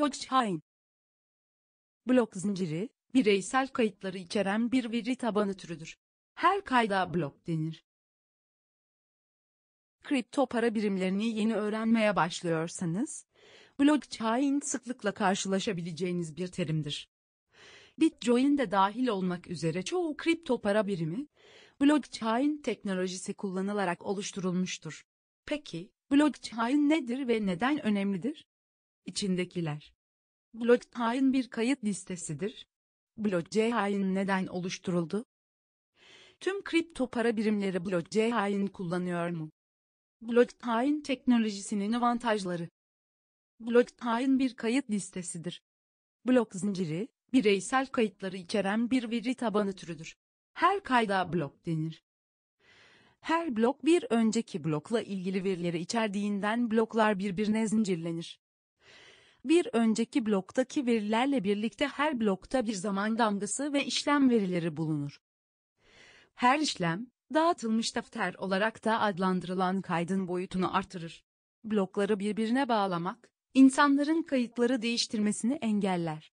Blockchain Blok zinciri, bireysel kayıtları içeren bir veri tabanı türüdür. Her kayda blok denir. Kripto para birimlerini yeni öğrenmeye başlıyorsanız, blockchain sıklıkla karşılaşabileceğiniz bir terimdir. Bitcoin de dahil olmak üzere çoğu kripto para birimi, blockchain teknolojisi kullanılarak oluşturulmuştur. Peki, blockchain nedir ve neden önemlidir? İçindekiler. Blockchain bir kayıt listesidir. Blockchain neden oluşturuldu? Tüm kripto para birimleri blockchain kullanıyor mu? Blockchain teknolojisinin avantajları. Blockchain bir kayıt listesidir. Blok zinciri, bireysel kayıtları içeren bir veri tabanı türüdür. Her kayda blok denir. Her blok bir önceki blokla ilgili verileri içerdiğinden bloklar birbirine zincirlenir. Bir önceki bloktaki verilerle birlikte her blokta bir zaman damgası ve işlem verileri bulunur. Her işlem, dağıtılmış defter olarak da adlandırılan kaydın boyutunu artırır. Blokları birbirine bağlamak, insanların kayıtları değiştirmesini engeller.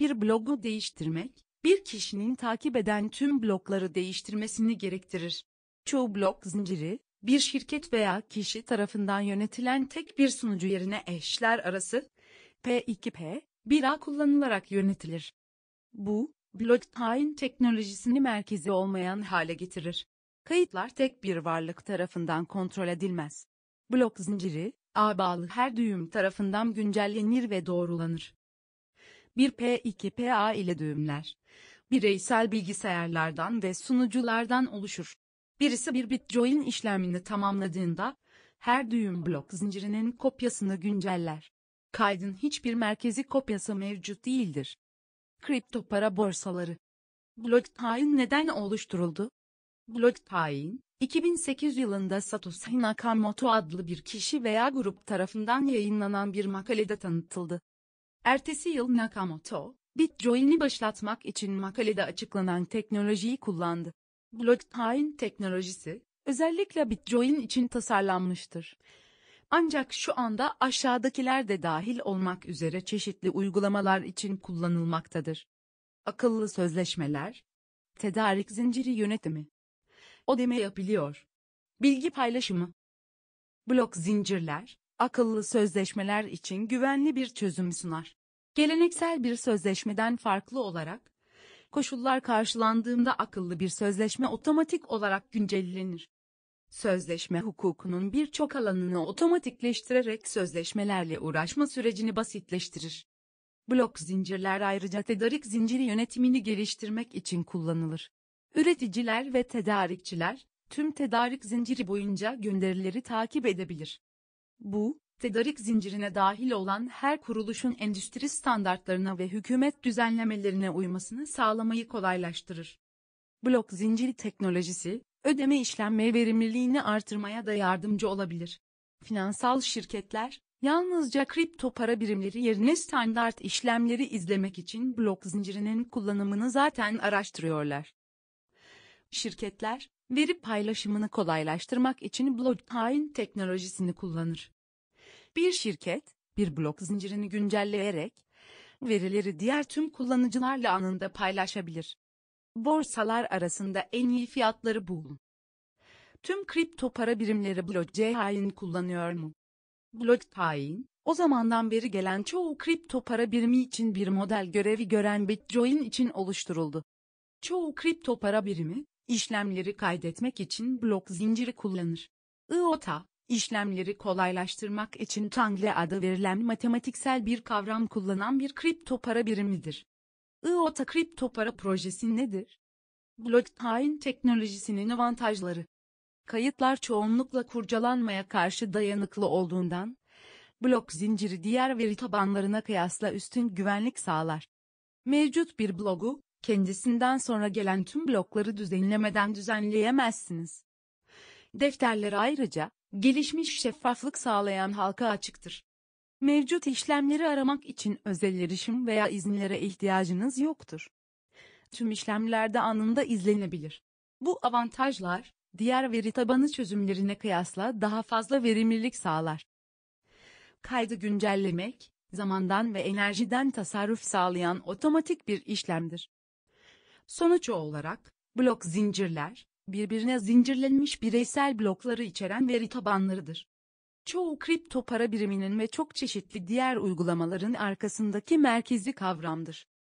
Bir blogu değiştirmek, bir kişinin takip eden tüm blokları değiştirmesini gerektirir. Çoğu blok zinciri, bir şirket veya kişi tarafından yönetilen tek bir sunucu yerine eşler arası P2P, 1A kullanılarak yönetilir. Bu, blockchain teknolojisini merkezi olmayan hale getirir. Kayıtlar tek bir varlık tarafından kontrol edilmez. Blok zinciri, ağ bağlı her düğüm tarafından güncellenir ve doğrulanır. Bir P2PA ile düğümler, bireysel bilgisayarlardan ve sunuculardan oluşur. Birisi bir Bitcoin işlemini tamamladığında, her düğüm blok zincirinin kopyasını günceller. Kaydın hiçbir merkezi kopyası mevcut değildir. Kripto para borsaları Blockchain neden oluşturuldu? Blockchain, 2008 yılında Satoshi Nakamoto adlı bir kişi veya grup tarafından yayınlanan bir makalede tanıtıldı. Ertesi yıl Nakamoto, Bitcoin'i başlatmak için makalede açıklanan teknolojiyi kullandı. Blockchain teknolojisi özellikle Bitcoin için tasarlanmıştır. Ancak şu anda aşağıdakiler de dahil olmak üzere çeşitli uygulamalar için kullanılmaktadır. Akıllı sözleşmeler, tedarik zinciri yönetimi, ödeme yapılıyor, bilgi paylaşımı, blok zincirler, akıllı sözleşmeler için güvenli bir çözüm sunar. Geleneksel bir sözleşmeden farklı olarak, Koşullar karşılandığında akıllı bir sözleşme otomatik olarak güncellenir. Sözleşme hukukunun birçok alanını otomatikleştirerek sözleşmelerle uğraşma sürecini basitleştirir. Blok zincirler ayrıca tedarik zinciri yönetimini geliştirmek için kullanılır. Üreticiler ve tedarikçiler tüm tedarik zinciri boyunca gönderileri takip edebilir. Bu, tedarik zincirine dahil olan her kuruluşun endüstri standartlarına ve hükümet düzenlemelerine uymasını sağlamayı kolaylaştırır. Blok zinciri teknolojisi, ödeme işlenme verimliliğini artırmaya da yardımcı olabilir. Finansal şirketler, yalnızca kripto para birimleri yerine standart işlemleri izlemek için blok zincirinin kullanımını zaten araştırıyorlar. Şirketler, veri paylaşımını kolaylaştırmak için blockchain teknolojisini kullanır. Bir şirket, bir blok zincirini güncelleyerek, verileri diğer tüm kullanıcılarla anında paylaşabilir. Borsalar arasında en iyi fiyatları bulun. Tüm kripto para birimleri blockchain kullanıyor mu? Blockchain, o zamandan beri gelen çoğu kripto para birimi için bir model görevi gören Bitcoin için oluşturuldu. Çoğu kripto para birimi, işlemleri kaydetmek için blok zinciri kullanır. IOTA, işlemleri kolaylaştırmak için Tangle adı verilen matematiksel bir kavram kullanan bir kripto para birimidir. IOTA kripto para projesi nedir? Blockchain teknolojisinin avantajları. Kayıtlar çoğunlukla kurcalanmaya karşı dayanıklı olduğundan, blok zinciri diğer veri tabanlarına kıyasla üstün güvenlik sağlar. Mevcut bir blogu, kendisinden sonra gelen tüm blokları düzenlemeden düzenleyemezsiniz. Defterler ayrıca, Gelişmiş şeffaflık sağlayan halka açıktır. Mevcut işlemleri aramak için özel erişim veya izinlere ihtiyacınız yoktur. Tüm işlemlerde anında izlenebilir. Bu avantajlar, diğer veri tabanı çözümlerine kıyasla daha fazla verimlilik sağlar. Kaydı güncellemek, zamandan ve enerjiden tasarruf sağlayan otomatik bir işlemdir. Sonuç olarak, blok zincirler, birbirine zincirlenmiş bireysel blokları içeren veri tabanlarıdır. Çoğu kripto para biriminin ve çok çeşitli diğer uygulamaların arkasındaki merkezi kavramdır.